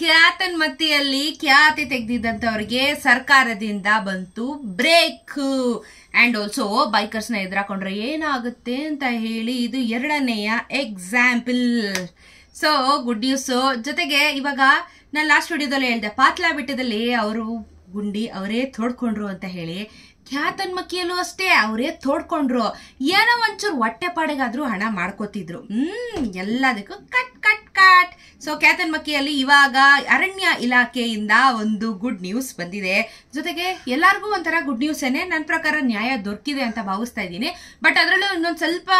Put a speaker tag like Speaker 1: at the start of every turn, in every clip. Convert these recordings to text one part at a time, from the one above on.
Speaker 1: ಖ್ಯಾತನ್ ಮತ್ತಿಯಲ್ಲಿ ಖ್ಯಾತಿ ತೆಗೆದಿದ್ದಂಥವ್ರಿಗೆ ಸರ್ಕಾರದಿಂದ ಬಂತು ಬ್ರೇಕ್ ಅಂಡ್ ಆಲ್ಸೋ ಬೈಕರ್ಸ್ ನ ಎದುರಾಕೊಂಡ್ರೆ ಏನಾಗುತ್ತೆ ಅಂತ ಹೇಳಿ ಇದು ಎರಡನೆಯ ಎಕ್ಸಾಂಪಲ್ ಸೊ ಗುಡ್ ನ್ಯೂಸ್ ಜೊತೆಗೆ ಇವಾಗ ನಾನು ಲಾಸ್ಟ್ ವಿಡಿಯೋದಲ್ಲಿ ಹೇಳಿದೆ ಪಾತ್ಲಾ ಬೆಟ್ಟದಲ್ಲಿ ಅವರು ಗುಂಡಿ ಅವರೇ ತೊಡ್ಕೊಂಡ್ರು ಅಂತ ಹೇಳಿ ಖ್ಯಾತನ್ಮಕ್ಕಿಯಲ್ಲೂ ಅಷ್ಟೇ ಅವರೇ ತೋಡ್ಕೊಂಡ್ರು ಏನೋ ಒಂಚೂರು ಹೊಟ್ಟೆ ಪಾಡಿಗಾದ್ರೂ ಹಣ ಮಾಡ್ಕೋತಿದ್ರು ಹ್ಮ್ ಎಲ್ಲದಕ್ಕೂ ಕಟ್ ಕಟ್ ಕಟ್ ಸೊ ಖ್ಯಾತನ್ಮಕ್ಕಿಯಲ್ಲಿ ಇವಾಗ ಅರಣ್ಯ ಇಲಾಖೆಯಿಂದ ಒಂದು ಗುಡ್ ನ್ಯೂಸ್ ಬಂದಿದೆ ಜೊತೆಗೆ ಎಲ್ಲರಿಗೂ ಒಂಥರ ಗುಡ್ ನ್ಯೂಸ್ ಏನೇ ನನ್ನ ಪ್ರಕಾರ ನ್ಯಾಯ ದೊರಕಿದೆ ಅಂತ ಭಾವಿಸ್ತಾ ಇದ್ದೀನಿ ಬಟ್ ಅದರಲ್ಲೂ ಇನ್ನೊಂದು ಸ್ವಲ್ಪ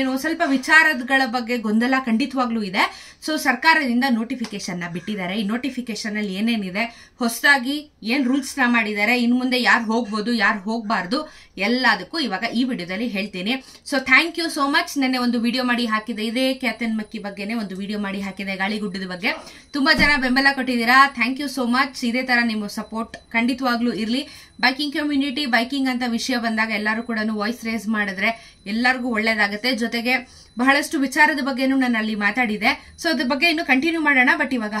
Speaker 1: ಏನು ಸ್ವಲ್ಪ ವಿಚಾರಗಳ ಬಗ್ಗೆ ಗೊಂದಲ ಖಂಡಿತವಾಗ್ಲೂ ಇದೆ ಸೊ ಸರ್ಕಾರದಿಂದ ನೋಟಿಫಿಕೇಶನ್ನ ಬಿಟ್ಟಿದ್ದಾರೆ ಈ ನೋಟಿಫಿಕೇಶನ್ ಅಲ್ಲಿ ಏನೇನಿದೆ ಹೊಸದಾಗಿ ಏನು ರೂಲ್ಸ್ನ ಮಾಡಿದ್ದಾರೆ ಇನ್ ಮುಂದೆ ಯಾರು ಹೋಗ್ಬೋದು ಯಾರು ಹೋಗಬಾರ್ದು ಎಲ್ಲದಕ್ಕೂ ಇವಾಗ ಈ ವಿಡಿಯೋದಲ್ಲಿ ಹೇಳ್ತೀನಿ so thank you so much ನೆನ್ನೆ ಒಂದು ವಿಡಿಯೋ ಮಾಡಿ ಹಾಕಿದೆ ಇದೇ ಕ್ಯಾತನ್ ಮಕ್ಕಿ ಬಗ್ಗೆನೇ ಒಂದು ವಿಡಿಯೋ ಮಾಡಿ ಹಾಕಿದೆ ಗಾಳಿಗುಡ್ಡದ ಬಗ್ಗೆ ತುಂಬಾ ಜನ ಬೆಂಬಲ ಕೊಟ್ಟಿದ್ದೀರಾ ಥ್ಯಾಂಕ್ ಯು ಸೋ ಮಚ್ ಇದೇ ತರ ನಿಮ್ಮ ಸಪೋರ್ಟ್ ಖಂಡಿತವಾಗ್ಲೂ ಇರಲಿ ಬೈಕಿಂಗ್ ಕಮ್ಯುನಿಟಿ ಬೈಕಿಂಗ್ ಅಂತ ವಿಷಯ ಬಂದಾಗ ಎಲ್ಲರೂ ಕೂಡ ವಾಯ್ಸ್ ರೇಸ್ ಮಾಡಿದ್ರೆ ಎಲ್ಲರಿಗೂ ಒಳ್ಳೇದಾಗುತ್ತೆ ಜೊತೆಗೆ ಬಹಳಷ್ಟು ವಿಚಾರದ ಬಗ್ಗೆನೂ ನಾನು ಅಲ್ಲಿ ಮಾತಾಡಿದೆ ಸೊ ಅದ್ರ ಬಗ್ಗೆ ಇನ್ನು ಕಂಟಿನ್ಯೂ ಮಾಡೋಣ ಬಟ್ ಇವಾಗ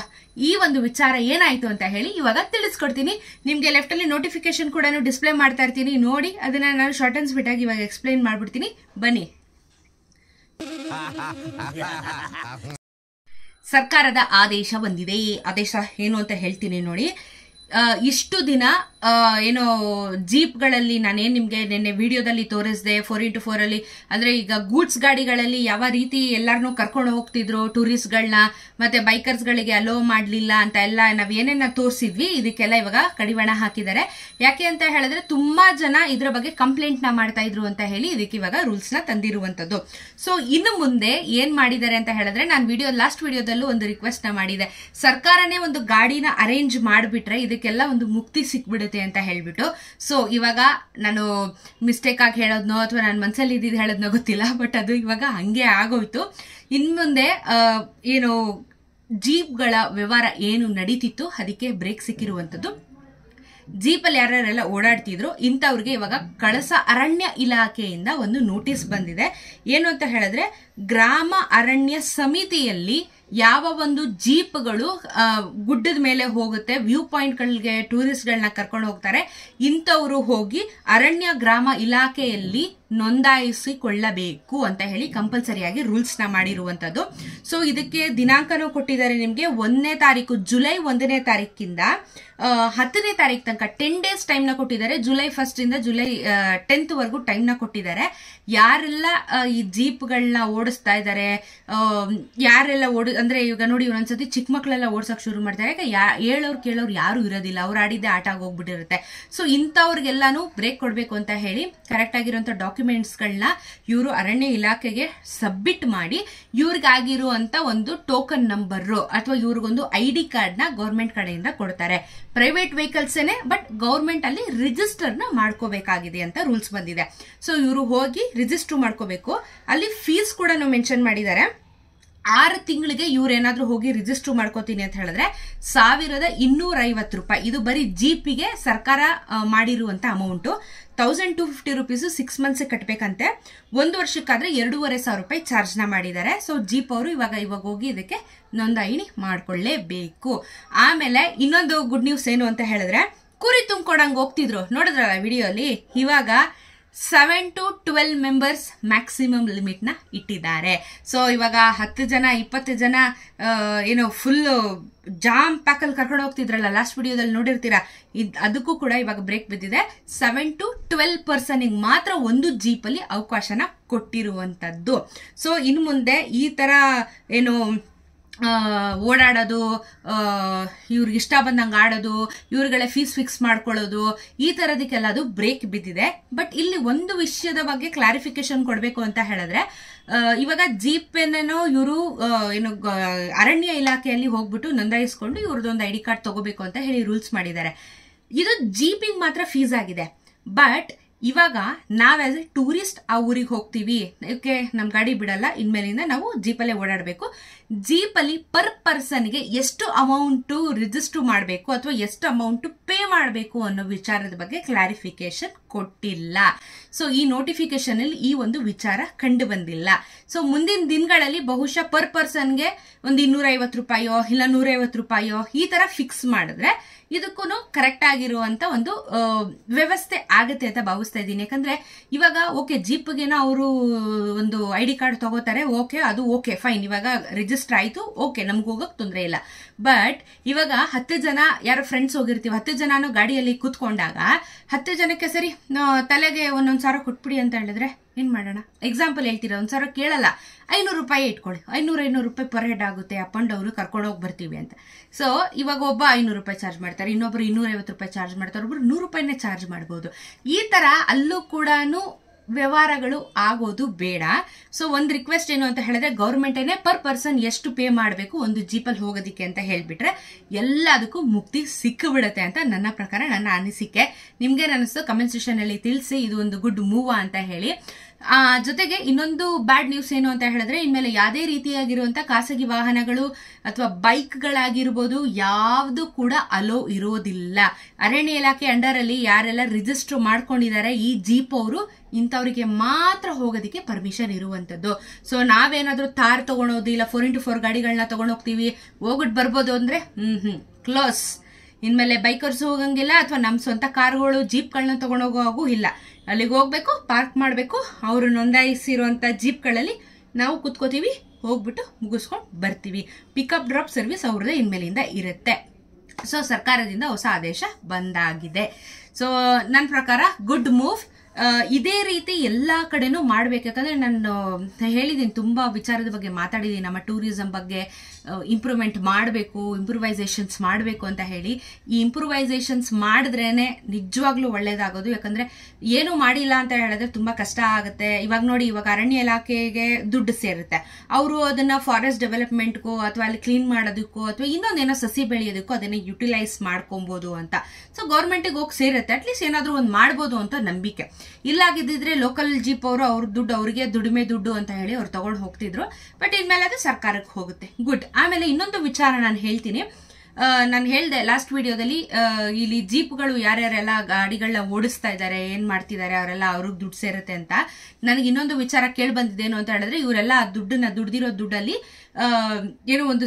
Speaker 1: ಈ ಒಂದು ವಿಚಾರ ಏನಾಯ್ತು ಅಂತ ಹೇಳಿ ಇವಾಗ ತಿಳಿಸ್ಕೊಡ್ತೀನಿ ನಿಮ್ಗೆ ಲೆಫ್ಟ್ ಅಲ್ಲಿ ನೋಟಿಫಿಕೇಶನ್ ಕೂಡ ಡಿಸ್ಪ್ಲೇ ಮಾಡ್ತಾ ಇರ್ತೀನಿ ನೋಡಿ ಅದನ್ನ ಇದನ್ನ ನಾನು ಶಾರ್ಟ್ ಅನ್ಸ್ ಬಿಟ್ಟಾಗ ಇವಾಗ ಎಕ್ಸ್ಪ್ಲೈನ್ ಮಾಡ್ಬಿಡ್ತೀನಿ ಬನ್ನಿ ಸರ್ಕಾರದ ಆದೇಶ ಬಂದಿದೆ ಈ ಆದೇಶ ಏನು ಅಂತ ಹೇಳ್ತೀನಿ ನೋಡಿ ಇಷ್ಟು ದಿನ ಏನು ಜೀಪ್ಗಳಲ್ಲಿ ನಾನೇನು ನಿಮಗೆ ನಿನ್ನೆ ವಿಡಿಯೋದಲ್ಲಿ ತೋರಿಸಿದೆ ಫೋರ್ ಇಂಟು ಫೋರಲ್ಲಿ ಅಂದರೆ ಈಗ ಗೂಡ್ಸ್ ಗಾಡಿಗಳಲ್ಲಿ ಯಾವ ರೀತಿ ಎಲ್ಲರನ್ನೂ ಕರ್ಕೊಂಡು ಹೋಗ್ತಿದ್ರು ಟೂರಿಸ್ಟ್ಗಳನ್ನ ಮತ್ತು ಬೈಕರ್ಸ್ಗಳಿಗೆ ಅಲೋ ಮಾಡಲಿಲ್ಲ ಅಂತ ಎಲ್ಲ ನಾವು ಏನೇನ ತೋರಿಸಿದ್ವಿ ಇದಕ್ಕೆಲ್ಲ ಇವಾಗ ಕಡಿವಾಣ ಹಾಕಿದ್ದಾರೆ ಯಾಕೆ ಅಂತ ಹೇಳಿದ್ರೆ ತುಂಬ ಜನ ಇದರ ಬಗ್ಗೆ ಕಂಪ್ಲೇಂಟ್ನ ಮಾಡ್ತಾ ಇದ್ರು ಅಂತ ಹೇಳಿ ಇದಕ್ಕೆ ಇವಾಗ ರೂಲ್ಸ್ನ ತಂದಿರುವಂಥದ್ದು ಸೊ ಇನ್ನು ಮುಂದೆ ಏನು ಮಾಡಿದ್ದಾರೆ ಅಂತ ಹೇಳಿದ್ರೆ ನಾನು ವಿಡಿಯೋ ಲಾಸ್ಟ್ ವಿಡಿಯೋದಲ್ಲೂ ಒಂದು ನ ಮಾಡಿದೆ ಸರ್ಕಾರನೇ ಒಂದು ಗಾಡಿನ ಅರೇಂಜ್ ಮಾಡಿಬಿಟ್ರೆ ಇದಕ್ಕೆಲ್ಲ ಒಂದು ಮುಕ್ತಿ ಸಿಕ್ಬಿಡುತ್ತೆ ಅಂತ ಹೇಳ್ಬಿಟ್ಟು ಸೊ ಇವಾಗ ನಾನು ಮಿಸ್ಟೇಕ್ ಆಗಿ ಹೇಳೋದ್ನೋ ಅಥವಾ ನಾನು ಮನಸ್ಸಲ್ಲಿ ಇದ್ದಿದ್ದು ಹೇಳೋದ್ನೋ ಗೊತ್ತಿಲ್ಲ ಬಟ್ ಅದು ಇವಾಗ ಹಂಗೆ ಆಗೋಯ್ತು ಇನ್ ಮುಂದೆ ಏನು ಜೀಪ್ಗಳ ವ್ಯವಹಾರ ಏನು ನಡೀತಿತ್ತು ಅದಕ್ಕೆ ಬ್ರೇಕ್ ಸಿಕ್ಕಿರುವಂಥದ್ದು ಜೀಪಲ್ಲಿ ಯಾರ್ಯಾರೆಲ್ಲ ಓಡಾಡ್ತಿದ್ರು ಇಂಥವ್ರಿಗೆ ಇವಾಗ ಕಳಸ ಅರಣ್ಯ ಇಲಾಖೆಯಿಂದ ಒಂದು ನೋಟಿಸ್ ಬಂದಿದೆ ಏನು ಅಂತ ಹೇಳಿದ್ರೆ ಗ್ರಾಮ ಅರಣ್ಯ ಸಮಿತಿಯಲ್ಲಿ ಯಾವ ಒಂದು ಜೀಪ್ಗಳು ಗುಡ್ಡದ ಮೇಲೆ ಹೋಗುತ್ತೆ ವ್ಯೂ ಪಾಯಿಂಟ್ಗಳಿಗೆ ಟೂರಿಸ್ಟ್ಗಳನ್ನ ಕರ್ಕೊಂಡು ಹೋಗ್ತಾರೆ ಇಂಥವರು ಹೋಗಿ ಅರಣ್ಯ ಗ್ರಾಮ ಇಲಾಖೆಯಲ್ಲಿ ನೋಂದಾಯಿಸಿಕೊಳ್ಳಬೇಕು ಅಂತ ಹೇಳಿ ಕಂಪಲ್ಸರಿಯಾಗಿ ನ ಮಾಡಿರುವಂಥದ್ದು ಸೊ ಇದಕ್ಕೆ ದಿನಾಂಕನೂ ಕೊಟ್ಟಿದ್ದಾರೆ ನಿಮಗೆ ಒಂದನೇ ತಾರೀಕು ಜುಲೈ ಒಂದನೇ ತಾರೀಕಿಂದ ಹತ್ತನೇ ತಾರೀಕು ತನಕ ಟೆನ್ ಡೇಸ್ ನ ಕೊಟ್ಟಿದ್ದಾರೆ ಜುಲೈ ಫಸ್ಟಿಂದ ಜುಲೈ ಟೆಂತ್ ಟೈಮ್ ನ ಕೊಟ್ಟಿದ್ದಾರೆ ಯಾರೆಲ್ಲ ಈ ಜೀಪ್ಗಳನ್ನ ಓಡಿಸ್ತಾ ಇದ್ದಾರೆ ಯಾರೆಲ್ಲ ಓಡ ಅಂದ್ರೆ ಈಗ ನೋಡಿ ಒಂದೊಂದ್ಸತಿ ಚಿಕ್ಕ ಮಕ್ಕಳೆಲ್ಲ ಓಡಿಸೋಕೆ ಶುರು ಮಾಡ್ತಾರೆ ಯಾಕೆ ಯಾ ಹೇಳೋರು ಕೇಳೋರು ಇರೋದಿಲ್ಲ ಅವ್ರು ಆಡಿದ್ದೆ ಆಟ ಹೋಗ್ಬಿಟ್ಟಿರುತ್ತೆ ಸೊ ಇಂಥವ್ರಿಗೆಲ್ಲಾನು ಬ್ರೇಕ್ ಕೊಡಬೇಕು ಅಂತ ಹೇಳಿ ಕರೆಕ್ಟ್ ಆಗಿರೋಂಥ ಡಾಕ್ಯುಮೆಂಟ್ ಡಾಕ್ಯುಮೆಂಟ್ಸ್ಗಳನ್ನ ಇವರು ಅರಣ್ಯ ಇಲಾಖೆಗೆ ಸಬ್ಮಿಟ್ ಮಾಡಿ ಇವ್ರಿಗಾಗಿರುವಂಥ ಒಂದು ಟೋಕನ್ ನಂಬರು ಅಥವಾ ಇವ್ರಿಗೊಂದು ಐ ಡಿ ಕಾರ್ಡ್ನ ಗೌರ್ಮೆಂಟ್ ಕಡೆಯಿಂದ ಕೊಡ್ತಾರೆ ಪ್ರೈವೇಟ್ ವೆಹಿಕಲ್ಸೇನೆ ಬಟ್ ಗೌರ್ಮೆಂಟ್ ಅಲ್ಲಿ ರಿಜಿಸ್ಟರ್ನ ಮಾಡ್ಕೋಬೇಕಾಗಿದೆ ಅಂತ ರೂಲ್ಸ್ ಬಂದಿದೆ ಸೊ ಇವರು ಹೋಗಿ ರಿಜಿಸ್ಟರ್ ಮಾಡ್ಕೋಬೇಕು ಅಲ್ಲಿ ಫೀಸ್ ಕೂಡ ಮೆನ್ಷನ್ ಮಾಡಿದ್ದಾರೆ ಆರು ತಿಂಗಳಿಗೆ ಇವ್ರೇನಾದ್ರೂ ಹೋಗಿ ರಿಜಿಸ್ಟರ್ ಮಾಡ್ಕೋತೀನಿ ಅಂತ ಹೇಳಿದ್ರೆ ಸಾವಿರದ ಇನ್ನೂರ ಐವತ್ತು ರೂಪಾಯಿ ಇದು ಬರೀ ಜೀಪಿಗೆ ಸರ್ಕಾರ ಮಾಡಿರುವಂತ amount thousand two fifty rupees six months ಕಟ್ಟಬೇಕಂತೆ ಒಂದು ವರ್ಷಕ್ಕಾದ್ರೆ ಎರಡೂವರೆ ಸಾವಿರ ರೂಪಾಯಿ ಚಾರ್ಜ್ನ ಮಾಡಿದ್ದಾರೆ ಸೊ ಜೀಪ್ ಅವರು ಇವಾಗ ಇವಾಗ ಹೋಗಿ ಇದಕ್ಕೆ ನೋಂದಾಯಿಣಿ ಮಾಡಿಕೊಳ್ಳೇಬೇಕು ಆಮೇಲೆ ಇನ್ನೊಂದು ಗುಡ್ ನ್ಯೂಸ್ ಏನು ಅಂತ ಹೇಳಿದ್ರೆ ಕುರಿ ತುಂಬ್ಕೊಡಂಗೆ ಹೋಗ್ತಿದ್ರು ನೋಡಿದ್ರಲ್ಲ ವಿಡಿಯೋ ಅಲ್ಲಿ ಇವಾಗ seven to twelve members maximum ಲಿಮಿಟ್ನ ಇಟ್ಟಿದ್ದಾರೆ ಸೊ ಇವಾಗ ಹತ್ತು ಜನ ಇಪ್ಪತ್ತು ಜನ ಏನು ಫುಲ್ ಜಾಮ್ ಪ್ಯಾಕಲ್ಲಿ ಕರ್ಕೊಂಡು ಹೋಗ್ತಿದ್ರಲ್ಲ ಲಾಸ್ಟ್ ವಿಡಿಯೋದಲ್ಲಿ ನೋಡಿರ್ತೀರಾ ಇದು ಅದಕ್ಕೂ ಕೂಡ ಇವಾಗ ಬ್ರೇಕ್ ಬಿದ್ದಿದೆ ಸೆವೆನ್ ಟು ಟ್ವೆಲ್ ಪರ್ಸನಿಗೆ ಮಾತ್ರ ಒಂದು ಜೀಪಲ್ಲಿ ಅವಕಾಶನ ಕೊಟ್ಟಿರುವಂಥದ್ದು ಸೊ ಇನ್ನು ಮುಂದೆ ಈ ಥರ ಏನು ಓಡಾಡೋದು ಇವ್ರಿಗೆ ಇಷ್ಟ ಬಂದಂಗೆ ಆಡೋದು ಇವ್ರಿಗೆಲ್ಲ ಫೀಸ್ ಫಿಕ್ಸ್ ಮಾಡ್ಕೊಳ್ಳೋದು ಈ ಥರದಕ್ಕೆಲ್ಲ ಅದು ಬ್ರೇಕ್ ಬಿದ್ದಿದೆ ಬಟ್ ಇಲ್ಲಿ ಒಂದು ವಿಷಯದ ಬಗ್ಗೆ ಕ್ಲಾರಿಫಿಕೇಶನ್ ಕೊಡಬೇಕು ಅಂತ ಹೇಳಿದ್ರೆ ಇವಾಗ ಜೀಪೇನೋ ಇವರು ಏನು ಅರಣ್ಯ ಇಲಾಖೆಯಲ್ಲಿ ಹೋಗ್ಬಿಟ್ಟು ನೋಂದಾಯಿಸ್ಕೊಂಡು ಇವ್ರದ್ದೊಂದು ಐ ಡಿ ಕಾರ್ಡ್ ತಗೋಬೇಕು ಅಂತ ಹೇಳಿ ರೂಲ್ಸ್ ಮಾಡಿದ್ದಾರೆ ಇದು ಜೀಪಿಗೆ ಮಾತ್ರ ಫೀಸ್ ಆಗಿದೆ ಬಟ್ ಇವಾಗ ನಾವ್ ಆಸ್ ಎ ಟೂರಿಸ್ಟ್ ಆ ಊರಿಗೆ ಹೋಗ್ತೀವಿ ಓಕೆ ನಮ್ಮ ಗಾಡಿ ಬಿಡಲ್ಲ ಇನ್ಮೇಲಿಂದ ನಾವು ಜೀಪಲ್ಲೇ ಓಡಾಡಬೇಕು ಜೀಪಲ್ಲಿ ಪರ್ ಪರ್ಸನ್ಗೆ ಎಷ್ಟು ಅಮೌಂಟು ರಿಜಿಸ್ಟರ್ ಮಾಡಬೇಕು ಅಥವಾ ಎಷ್ಟು ಅಮೌಂಟು ಪೇ ಮಾಡಬೇಕು ಅನ್ನೋ ವಿಚಾರದ ಬಗ್ಗೆ ಕ್ಲಾರಿಫಿಕೇಶನ್ ಕೊಟ್ಟಿಲ್ಲ ಸೊ ಈ ನೋಟಿಫಿಕೇಶನ್ ಅಲ್ಲಿ ಈ ಒಂದು ವಿಚಾರ ಕಂಡು ಬಂದಿಲ್ಲ ಸೊ ಮುಂದಿನ ದಿನಗಳಲ್ಲಿ ಬಹುಶಃ ಪರ್ ಪರ್ಸನ್ಗೆ ಒಂದು ಇನ್ನೂರೈವತ್ತು ರೂಪಾಯೋ ಇಲ್ಲ ನೂರೈವತ್ತು ರೂಪಾಯೋ ಈ ತರ ಫಿಕ್ಸ್ ಮಾಡಿದ್ರೆ ಇದಕ್ಕೂ ಕರೆಕ್ಟ್ ಆಗಿರುವಂತ ಒಂದು ವ್ಯವಸ್ಥೆ ಆಗುತ್ತೆ ಅಂತ ಭಾವಿಸ್ತಾ ಇದ್ದೀನಿ ಯಾಕಂದ್ರೆ ಇವಾಗ ಓಕೆ ಜೀಪ್ಗೆನೋ ಅವರು ಒಂದು ಐ ಡಿ ಕಾರ್ಡ್ ತಗೋತಾರೆ ಓಕೆ ಅದು ಓಕೆ ಫೈನ್ ಇವಾಗ ಅಡ್ಜಸ್ಟ್ ಆಯಿತು ಓಕೆ ನಮ್ಗೆ ಹೋಗಕ್ಕೆ ತೊಂದರೆ ಇಲ್ಲ ಬಟ್ ಇವಾಗ ಹತ್ತು ಜನ ಯಾರೋ ಫ್ರೆಂಡ್ಸ್ ಹೋಗಿರ್ತೀವಿ ಹತ್ತು ಜನನೂ ಗಾಡಿಯಲ್ಲಿ ಕೂತ್ಕೊಂಡಾಗ ಹತ್ತು ಜನಕ್ಕೆ ಸರಿ ತಲೆಗೆ ಒಂದೊಂದು ಸಾವಿರ ಕೊಟ್ಬಿಡಿ ಅಂತ ಹೇಳಿದ್ರೆ ಏನು ಮಾಡೋಣ ಎಕ್ಸಾಂಪಲ್ ಹೇಳ್ತೀರಾ ಒಂದು ಸಾವಿರ ಕೇಳಲ್ಲ ಐನೂರು ರೂಪಾಯಿ ಇಟ್ಕೊಳ್ಳಿ ಐನೂರು ಐನೂರು ರೂಪಾಯಿ ಪರ್ ಹೆಡ್ ಆಗುತ್ತೆ ಅಪ್ ಆ್ಯಂಡ್ ಕರ್ಕೊಂಡು ಹೋಗಿ ಬರ್ತೀವಿ ಅಂತ ಸೊ ಇವಾಗ ಒಬ್ಬ ಐನೂರು ರೂಪಾಯಿ ಚಾರ್ಜ್ ಮಾಡ್ತಾರೆ ಇನ್ನೊಬ್ಬರು ಇನ್ನೂರೈವತ್ತು ರೂಪಾಯಿ ಚಾರ್ಜ್ ಮಾಡ್ತಾರೆ ಒಬ್ಬರು ನೂರು ರೂಪಾಯಿನೇ ಚಾರ್ಜ್ ಮಾಡ್ಬೋದು ಈ ಥರ ಅಲ್ಲೂ ಕೂಡ ವ್ಯವಹಾರಗಳು ಆಗೋದು ಬೇಡ ಸೊ ಒಂದು ರಿಕ್ವೆಸ್ಟ್ ಏನು ಅಂತ ಹೇಳಿದ್ರೆ ಗೌರ್ಮೆಂಟೇನೆ ಪರ್ ಪರ್ಸನ್ ಎಷ್ಟು ಪೇ ಮಾಡಬೇಕು ಒಂದು ಜೀಪಲ್ಲಿ ಹೋಗೋದಿಕ್ಕೆ ಅಂತ ಹೇಳಿಬಿಟ್ರೆ ಎಲ್ಲದಕ್ಕೂ ಮುಕ್ತಿ ಸಿಕ್ಕಿಬಿಡುತ್ತೆ ಅಂತ ನನ್ನ ಪ್ರಕಾರ ನನ್ನ ಅನಿಸಿಕೆ ನಿಮಗೆ ಅನಿಸ್ತು ಕಮೆಂಟ್ ಸೆಕ್ಷನ್ ಅಲ್ಲಿ ತಿಳಿಸಿ ಇದು ಒಂದು ಗುಡ್ ಮೂವ್ ಅಂತ ಹೇಳಿ ಆ ಜೊತೆಗೆ ಇನ್ನೊಂದು ಬ್ಯಾಡ್ ನ್ಯೂಸ್ ಏನು ಅಂತ ಹೇಳಿದ್ರೆ ಇನ್ಮೇಲೆ ಯಾವುದೇ ರೀತಿಯಾಗಿರುವಂತ ಖಾಸಗಿ ವಾಹನಗಳು ಅಥವಾ ಬೈಕ್ಗಳಾಗಿರ್ಬೋದು ಯಾವುದು ಕೂಡ ಅಲೋ ಇರೋದಿಲ್ಲ ಅರಣ್ಯ ಇಲಾಖೆ ಅಂಡರ್ ಅಲ್ಲಿ ಯಾರೆಲ್ಲ ರಿಜಿಸ್ಟರ್ ಮಾಡ್ಕೊಂಡಿದ್ದಾರೆ ಈ ಜೀಪ್ ಅವರು ಇಂಥವ್ರಿಗೆ ಮಾತ್ರ ಹೋಗೋದಕ್ಕೆ ಪರ್ಮಿಷನ್ ಇರುವಂತದ್ದು ಸೊ ನಾವೇನಾದ್ರೂ ತಾರ್ ತಗೊಂಡೋದು ಇಲ್ಲ ಫೋರ್ ಇಂಟು ಫೋರ್ ಗಾಡಿಗಳನ್ನ ತಗೊಂಡೋಗ್ತೀವಿ ಹೋಗ್ಬಿಟ್ಟು ಬರ್ಬೋದು ಅಂದ್ರೆ ಹ್ಮ್ ಹ್ಮ್ ಕ್ಲೋಸ್ ಇನ್ಮೇಲೆ ಬೈಕರ್ಸ್ ಹೋಗಂಗಿಲ್ಲ ಅಥವಾ ನಮ್ಮ ಸ್ವಂತ ಕಾರ್ಗಳು ಜೀಪ್ಗಳನ್ನ ತಗೊಂಡೋಗೋ ಹಾಗೂ ಇಲ್ಲ ಅಲ್ಲಿಗೆ ಹೋಗ್ಬೇಕು ಪಾರ್ಕ್ ಮಾಡಬೇಕು ಅವರು ನೋಂದಾಯಿಸಿರುವಂಥ ಜೀಪ್ಗಳಲ್ಲಿ ನಾವು ಕುತ್ಕೋತೀವಿ ಹೋಗ್ಬಿಟ್ಟು ಮುಗಿಸ್ಕೊಂಡು ಬರ್ತೀವಿ ಪಿಕಪ್ ಡ್ರಾಪ್ ಸರ್ವಿಸ್ ಅವ್ರದ್ದೇ ಇನ್ಮೇಲಿಂದ ಇರುತ್ತೆ ಸೊ ಸರ್ಕಾರದಿಂದ ಹೊಸ ಆದೇಶ ಬಂದಾಗಿದೆ ಸೊ ನನ್ನ ಪ್ರಕಾರ ಗುಡ್ ಮೂವ್ ಇದೇ ರೀತಿ ಎಲ್ಲ ಕಡೆನೂ ಮಾಡ್ಬೇಕು ಯಾಕಂದ್ರೆ ನಾನು ಹೇಳಿದ್ದೀನಿ ತುಂಬ ವಿಚಾರದ ಬಗ್ಗೆ ಮಾತಾಡಿದ್ದೀನಿ ನಮ್ಮ ಟೂರಿಸಂ ಬಗ್ಗೆ ಇಂಪ್ರೂವ್ಮೆಂಟ್ ಮಾಡಬೇಕು ಇಂಪ್ರೂವೈಸೇಷನ್ಸ್ ಮಾಡಬೇಕು ಅಂತ ಹೇಳಿ ಈ ಇಂಪ್ರೂವೈಸೇಷನ್ಸ್ ಮಾಡಿದ್ರೇ ನಿಜವಾಗ್ಲೂ ಒಳ್ಳೇದಾಗೋದು ಯಾಕಂದರೆ ಏನು ಮಾಡಿಲ್ಲ ಅಂತ ಹೇಳಿದ್ರೆ ತುಂಬ ಕಷ್ಟ ಆಗುತ್ತೆ ಇವಾಗ ನೋಡಿ ಇವಾಗ ಅರಣ್ಯ ಇಲಾಖೆಗೆ ದುಡ್ಡು ಸೇರುತ್ತೆ ಅವರು ಅದನ್ನು ಫಾರೆಸ್ಟ್ ಡೆವಲಪ್ಮೆಂಟ್ಗೂ ಅಥವಾ ಅಲ್ಲಿ ಕ್ಲೀನ್ ಮಾಡೋದಕ್ಕೋ ಅಥವಾ ಇನ್ನೊಂದೇನೋ ಸಸಿ ಬೆಳೆಯೋದಕ್ಕೂ ಅದನ್ನು ಯುಟಿಲೈಸ್ ಮಾಡ್ಕೊಬೋದು ಅಂತ ಸೊ ಗೌರ್ಮೆಂಟಿಗೆ ಹೋಗಿ ಸೇರುತ್ತೆ ಅಟ್ಲೀಸ್ಟ್ ಏನಾದರೂ ಒಂದು ಮಾಡ್ಬೋದು ಅಂತ ನಂಬಿಕೆ ಇಲ್ಲಾಗಿದ್ದಿದ್ರೆ ಲೋಕಲ್ ಜೀಪ್ ಅವರು ಅವ್ರ ದುಡ್ಡು ಅವರಿಗೆ ದುಡಿಮೆ ದುಡ್ಡು ಅಂತ ಹೇಳಿ ಅವ್ರು ತಗೊಂಡು ಹೋಗ್ತಿದ್ರು ಬಟ್ ಇನ್ಮೇಲೆ ಅದು ಸರ್ಕಾರಕ್ಕೆ ಹೋಗುತ್ತೆ ಗುಡ್ ಆಮೇಲೆ ಇನ್ನೊಂದು ವಿಚಾರ ನಾನು ಹೇಳ್ತೀನಿ ನಾನು ಹೇಳಿದೆ ಲಾಸ್ಟ್ ವಿಡಿಯೋದಲ್ಲಿ ಇಲ್ಲಿ ಜೀಪ್ಗಳು ಯಾರ್ಯಾರೆಲ್ಲ ಗಾಡಿಗಳನ್ನ ಓಡಿಸ್ತಾ ಇದ್ದಾರೆ ಏನು ಮಾಡ್ತಿದ್ದಾರೆ ಅವರೆಲ್ಲ ಅವ್ರಿಗೆ ದುಡ್ಡು ಸೇರುತ್ತೆ ಅಂತ ನನಗೆ ಇನ್ನೊಂದು ವಿಚಾರ ಕೇಳಿ ಬಂದಿದ್ದೇನು ಅಂತ ಹೇಳಿದ್ರೆ ಇವರೆಲ್ಲ ದುಡ್ಡನ್ನ ದುಡ್ದಿರೋ ದುಡ್ಡಲ್ಲಿ ಏನೋ ಒಂದು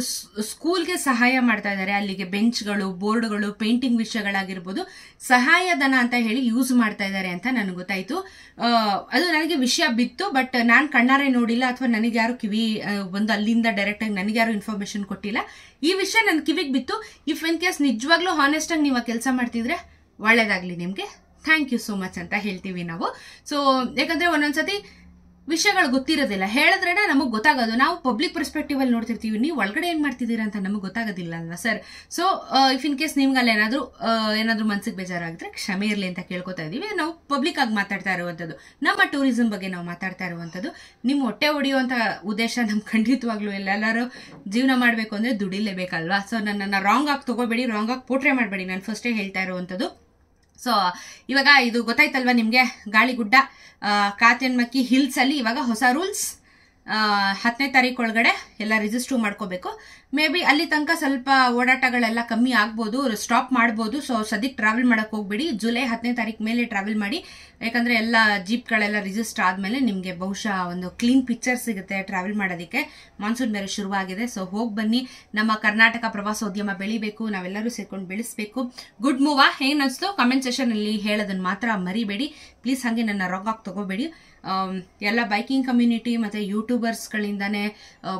Speaker 1: ಸ್ಕೂಲ್ಗೆ ಸಹಾಯ ಮಾಡ್ತಾ ಇದ್ದಾರೆ ಅಲ್ಲಿಗೆ ಬೆಂಚ್ಗಳು ಬೋರ್ಡ್ಗಳು ಪೇಂಟಿಂಗ್ ವಿಷಯಗಳಾಗಿರ್ಬೋದು ಸಹಾಯಧನ ಅಂತ ಹೇಳಿ ಯೂಸ್ ಮಾಡ್ತಾ ಇದ್ದಾರೆ ಅಂತ ನನಗೆ ಗೊತ್ತಾಯಿತು ಅದು ನನಗೆ ವಿಷಯ ಬಿತ್ತು ಬಟ್ ನಾನು ಕಣ್ಣಾರೆ ನೋಡಿಲ್ಲ ಅಥವಾ ನನಗೆ ಯಾರು ಕಿವಿ ಬಂದು ಅಲ್ಲಿಂದ ಡೈರೆಕ್ಟಾಗಿ ನನಗೆ ಯಾರು ಇನ್ಫಾರ್ಮೇಶನ್ ಕೊಟ್ಟಿಲ್ಲ ಈ ವಿಷಯ ನನ್ನ ಕಿವಿಗೆ ಬಿತ್ತು ಇಫ್ ಇನ್ ಕೇಸ್ ನಿಜವಾಗ್ಲೂ ಹಾನೆಸ್ಟಾಗಿ ನೀವು ಕೆಲಸ ಮಾಡ್ತಿದ್ರೆ ಒಳ್ಳೇದಾಗ್ಲಿ ನಿಮಗೆ ಥ್ಯಾಂಕ್ ಯು ಸೋ ಮಚ್ ಅಂತ ಹೇಳ್ತೀವಿ ನಾವು ಸೊ ಯಾಕಂದರೆ ಒಂದೊಂದ್ಸತಿ ವಿಷಯಗಳು ಗೊತ್ತಿರೋದಿಲ್ಲ ಹೇಳಿದ್ರೆ ನಮಗೆ ಗೊತ್ತಾಗೋದು ನಾವು ಪಬ್ಲಿಕ್ ಪರ್ಸ್ಪೆಕ್ಟಿವ್ ಅಲ್ಲಿ ನೋಡ್ತಿರ್ತೀವಿ ನೀವು ಒಳಗಡೆ ಏನು ಮಾಡ್ತಿದ್ದೀರಾ ಅಂತ ನಮಗೆ ಗೊತ್ತಾಗೋದಿಲ್ಲ ಅಲ್ವಾ sir so if uh, in case ನಿಮ್ಗೆ ಅಲ್ಲಿ ಏನಾದರೂ uh, ಏನಾದರೂ ಮನ್ಸಿಗೆ ಬೇಜಾರಾಗಿದ್ರೆ ಕ್ಷಮೆ ಇರಲಿ ಅಂತ ಕೇಳ್ಕೊತಾ ಇದೀವಿ ನಾವು ಪಬ್ಲಿಕ್ ಆಗಿ ಮಾತಾಡ್ತಾ ಇರುವಂಥದ್ದು ನಮ್ಮ ಟೂರಿಸಂ ಬಗ್ಗೆ ನಾವು ಮಾತಾಡ್ತಾ ಇರುವಂಥದ್ದು ನಿಮ್ಮ ಹೊಟ್ಟೆ ಹೊಡೆಯುವಂಥ ಉದ್ದೇಶ ನಮ್ಗೆ ಖಂಡಿತವಾಗ್ಲೂ ಇಲ್ಲ ಎಲ್ಲರೂ ಜೀವನ ಮಾಡಬೇಕು ಅಂದ್ರೆ ದುಡಿಲೇಬೇಕಲ್ವಾ ಸೊ ನನ್ನನ್ನು ರಾಂಗ್ ಆಗಿ ತಗೋಬೇಡಿ ರಾಂಗ್ ಆಗಿ ಪೋಟ್ರೆ ಮಾಡಬೇಡಿ ನಾನು ಫಸ್ಟೇ ಹೇಳ್ತಾ ಇರುವಂಥದ್ದು ಸೊ ಇವಾಗ ಇದು ಗೊತ್ತಾಯ್ತಲ್ವಾ ನಿಮಗೆ ಗಾಳಿಗುಡ್ಡ ಹಿಲ್ಸ್ ಹಿಲ್ಸಲ್ಲಿ ಇವಾಗ ಹೊಸ ರೂಲ್ಸ್ ಹತ್ತನೇ ತಾರೀಕು ಒಳಗಡೆ ಎಲ್ಲ ರಿಜಿಸ್ಟ್ರೂ ಮಾಡ್ಕೋಬೇಕು ಮೇ ಬಿ ಅಲ್ಲಿ ತನಕ ಸ್ವಲ್ಪ ಓಡಾಟಗಳೆಲ್ಲ ಕಮ್ಮಿ ಆಗ್ಬೋದು ಸ್ಟಾಪ್ ಮಾಡ್ಬೋದು ಸೊ ಸದ್ಯಕ್ಕೆ ಟ್ರಾವೆಲ್ ಮಾಡಕ್ಕೆ ಹೋಗ್ಬೇಡಿ ಜುಲೈ ಹತ್ತನೇ ತಾರೀಕು ಮೇಲೆ ಟ್ರಾವೆಲ್ ಮಾಡಿ ಯಾಕಂದ್ರೆ ಎಲ್ಲ ಜೀಪ್ಗಳೆಲ್ಲ ರಿಜಿಸ್ಟರ್ ಆದಮೇಲೆ ನಿಮಗೆ ಬಹುಶಃ ಒಂದು ಕ್ಲೀನ್ ಪಿಕ್ಚರ್ ಸಿಗುತ್ತೆ ಟ್ರಾವೆಲ್ ಮಾಡೋದಕ್ಕೆ ಮಾನ್ಸೂನ್ ಬೇರೆ ಶುರುವಾಗಿದೆ ಸೊ ಹೋಗಿ ಬನ್ನಿ ನಮ್ಮ ಕರ್ನಾಟಕ ಪ್ರವಾಸೋದ್ಯಮ ಬೆಳಿಬೇಕು ನಾವೆಲ್ಲರೂ ಸೇರ್ಕೊಂಡು ಬೆಳೆಸಬೇಕು ಗುಡ್ ಮೂವ ಏನು ಅನಿಸ್ತು ಕಮೆಂಟ್ ಅಲ್ಲಿ ಹೇಳೋದನ್ನು ಮಾತ್ರ ಮರಿಬೇಡಿ ಪ್ಲೀಸ್ ಹಾಗೆ ನನ್ನ ರಾಗಾಗಿ ತಗೋಬೇಡಿ um, ಎಲ್ಲ ಬೈಕಿಂಗ್ ಕಮ್ಯುನಿಟಿ ಮತ್ತು ಯೂಟ್ಯೂಬರ್ಸ್ಗಳಿಂದಲೇ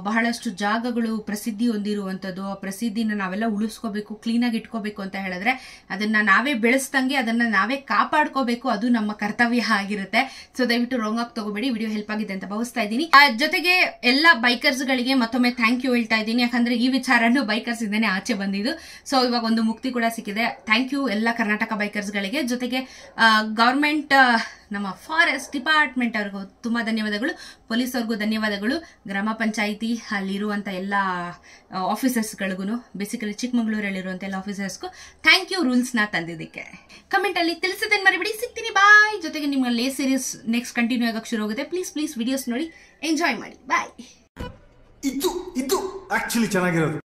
Speaker 1: ಬಹಳಷ್ಟು ಜಾಗಗಳು ಪ್ರಸಿದ್ಧಿ ಹೊಂದಿರುವಂಥದ್ದು ಆ ಪ್ರಸಿದ್ಧಿನ ನಾವೆಲ್ಲ ಉಳಿಸ್ಕೋಬೇಕು ಕ್ಲೀನಾಗಿ ಇಟ್ಕೋಬೇಕು ಅಂತ ಹೇಳಿದ್ರೆ ಅದನ್ನ ನಾವೇ ಬೆಳೆಸ್ದಂಗೆ ಅದನ್ನ ನಾವೇ ಕಾಪಾಡ್ಕೋಬೇಕು ಅದು ನಮ್ಮ ಕರ್ತವ್ಯ ಆಗಿರುತ್ತೆ ಸೊ ದಯವಿಟ್ಟು ರಾಂಗ್ ಆಗಿ ತಗೋಬೇಡಿ ವಿಡಿಯೋ ಹೆಲ್ಪ್ ಆಗಿದೆ ಅಂತ ಭಾವಿಸ್ತಾ ಇದ್ದೀನಿ ಜೊತೆಗೆ ಎಲ್ಲ ಬೈಕರ್ಸ್ಗಳಿಗೆ ಮತ್ತೊಮ್ಮೆ ಥ್ಯಾಂಕ್ ಯು ಹೇಳ್ತಾ ಇದ್ದೀನಿ ಯಾಕಂದ್ರೆ ಈ ವಿಚಾರನೂ ಬೈಕರ್ಸ್ ಇಂದಾನೆ ಆಚೆ ಬಂದಿದ್ದು ಸೊ ಇವಾಗ ಒಂದು ಮುಕ್ತಿ ಕೂಡ ಸಿಕ್ಕಿದೆ ಥ್ಯಾಂಕ್ ಯು ಎಲ್ಲ ಕರ್ನಾಟಕ ಬೈಕರ್ಸ್ಗಳಿಗೆ ಜೊತೆಗೆ ಗೌರ್ಮೆಂಟ್ ನಮ್ಮ ಫಾರೆಸ್ಟ್ ಡಿಪಾರ್ಟ್ಮೆಂಟ್ ಅವ್ರಿಗೂ ತುಂಬ ಧನ್ಯವಾದಗಳು ಪೊಲೀಸ್ ಅವ್ರಿಗೂ ಧನ್ಯವಾದಗಳು ಗ್ರಾಮ ಪಂಚಾಯಿತಿ ಅಲ್ಲಿರುವಂಥ ಎಲ್ಲ ಆಫೀಸರ್ಸ್ಗಳಿಗೂ ಬೇಸಿಕಲಿ ಚಿಕ್ಕಮಗಳೂರಲ್ಲಿರುವಂಥ ಎಲ್ಲ ಆಫೀಸರ್ಸ್ಗೂ ಥ್ಯಾಂಕ್ ಯು ರೂಲ್ಸ್ ನ ತಂದಿದ್ದಕ್ಕೆ ಅಲ್ಲಿ ತಿಳಿಸಿದ್ದೇನೆ ಮರಿಬಿಡಿ ಸಿಗ್ತೀನಿ ಬಾಯ್ ಜೊತೆಗೆ ನಿಮ್ಮ ಲೇ ಸೀರೀಸ್ ನೆಕ್ಸ್ಟ್ ಕಂಟಿನ್ಯೂ ಆಗಕ್ಕೆ ಶುರು ಹೋಗುತ್ತೆ ಪ್ಲೀಸ್ ಪ್ಲೀಸ್ ವಿಡಿಯೋಸ್ ನೋಡಿ ಎಂಜಾಯ್ ಮಾಡಿ ಬಾಯ್ ಇದು ಇದು ಆಕ್ಚುಲಿ ಚೆನ್ನಾಗಿರೋದು